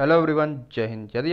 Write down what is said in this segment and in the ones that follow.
hello everyone जय हिंद यदि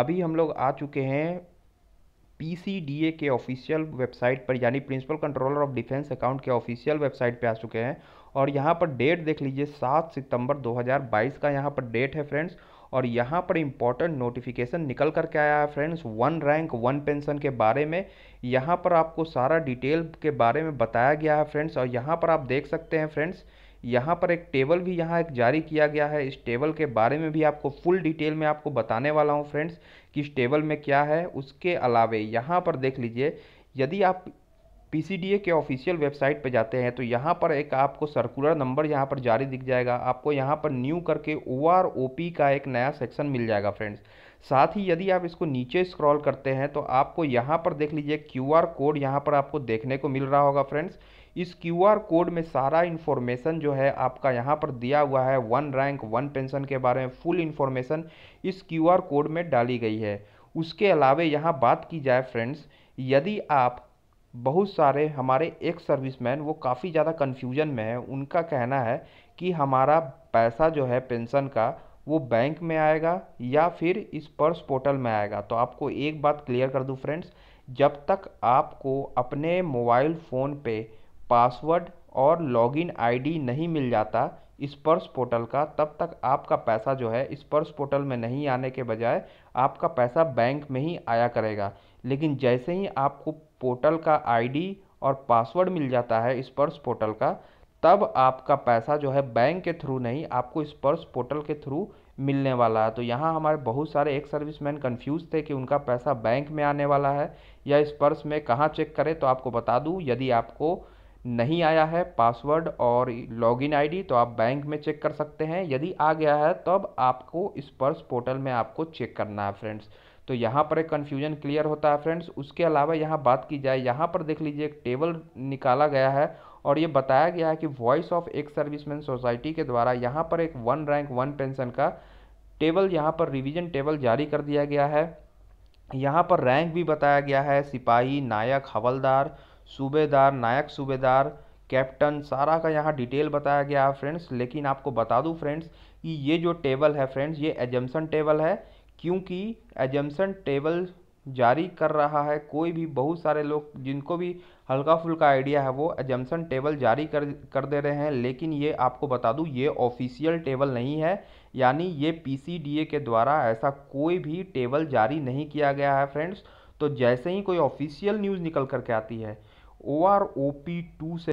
अभी हम लोग आ चुके हैं पीसीडीए के ऑफिशियल वेबसाइट पर यानी principal controller of defence account के ऑफिशियल वेबसाइट पे आ चुके हैं और यहाँ पर डेट देख लीजिए सात सितंबर 2022 का यहाँ पर डेट है फ्रेंड्स और यहाँ पर इम्पॉर्टेंट नोटिफिकेशन निकल करके आया है friends one rank one pension के बारे में यहाँ पर आपको सारा डिटेल के बारे में बताया गया है फ्रेंड्स और यहाँ पर आप देख सकते हैं फ्रेंड्स यहाँ पर एक टेबल भी यहाँ एक जारी किया गया है इस टेबल के बारे में भी आपको फुल डिटेल में आपको बताने वाला हूँ फ्रेंड्स कि इस टेबल में क्या है उसके अलावे यहाँ पर देख लीजिए यदि आप पीसीडीए के ऑफिशियल वेबसाइट पर जाते हैं तो यहाँ पर एक आपको सर्कुलर नंबर यहाँ पर जारी दिख जाएगा आपको यहाँ पर न्यू करके ओ आर ओ पी का एक नया सेक्शन मिल जाएगा फ्रेंड्स साथ ही यदि आप इसको नीचे स्क्रॉल करते हैं तो आपको यहाँ पर देख लीजिए क्यू आर कोड यहाँ पर आपको देखने को मिल रहा होगा फ्रेंड्स इस क्यू आर कोड में सारा इन्फॉर्मेशन जो है आपका यहाँ पर दिया हुआ है वन रैंक वन पेंशन के बारे में फुल इन्फॉर्मेशन इस क्यू आर कोड में डाली गई है उसके अलावा यहाँ बात की जाए फ्रेंड्स यदि आप बहुत सारे हमारे एक सर्विसमैन वो काफ़ी ज़्यादा कन्फ्यूजन में है उनका कहना है कि हमारा पैसा जो है पेंशन का वो बैंक में आएगा या फिर इस पर्स पोर्टल में आएगा तो आपको एक बात क्लियर कर दूँ फ्रेंड्स जब तक आपको अपने मोबाइल फ़ोन पे पासवर्ड और लॉगिन आईडी नहीं मिल जाता स्पर्श पोर्टल का तब तक आपका पैसा जो है स्पर्श पोर्टल में नहीं आने के बजाय आपका पैसा बैंक में ही आया करेगा लेकिन जैसे ही आपको पोर्टल का आईडी और पासवर्ड मिल जाता है स्पर्श पोर्टल का तब आपका पैसा जो है बैंक के थ्रू नहीं आपको स्पर्श पोर्टल के थ्रू मिलने वाला है तो यहाँ हमारे बहुत सारे एक सर्विसमैन कंफ्यूज थे कि उनका पैसा बैंक में आने वाला है या स्पर्श में कहाँ चेक करें तो आपको बता दूँ यदि आपको नहीं आया है पासवर्ड और लॉगिन आईडी तो आप बैंक में चेक कर सकते हैं यदि आ गया है तब आपको स्पर्श पोर्टल में आपको चेक करना है फ्रेंड्स तो यहाँ पर एक कन्फ्यूजन क्लियर होता है फ्रेंड्स उसके अलावा यहाँ बात की जाए यहाँ पर देख लीजिए एक टेबल निकाला गया है और ये बताया गया है कि वॉइस ऑफ एक सर्विसमैन सोसाइटी के द्वारा यहाँ पर एक वन रैंक वन पेंशन का टेबल यहाँ पर रिवीजन टेबल जारी कर दिया गया है यहाँ पर रैंक भी बताया गया है सिपाही नायक हवलदार सूबेदार नायक सूबेदार कैप्टन सारा का यहाँ डिटेल बताया गया है फ्रेंड्स लेकिन आपको बता दूँ फ्रेंड्स कि ये जो टेबल है फ्रेंड्स ये एजम्सन टेबल है क्योंकि एजम्सन टेबल जारी कर रहा है कोई भी बहुत सारे लोग जिनको भी हल्का फुल्का आइडिया है वो एजम्सन टेबल जारी कर कर दे रहे हैं लेकिन ये आपको बता दूँ ये ऑफिशियल टेबल नहीं है यानी ये पीसीडीए के द्वारा ऐसा कोई भी टेबल जारी नहीं किया गया है फ्रेंड्स तो जैसे ही कोई ऑफिशियल न्यूज़ निकल कर के आती है O R O P two से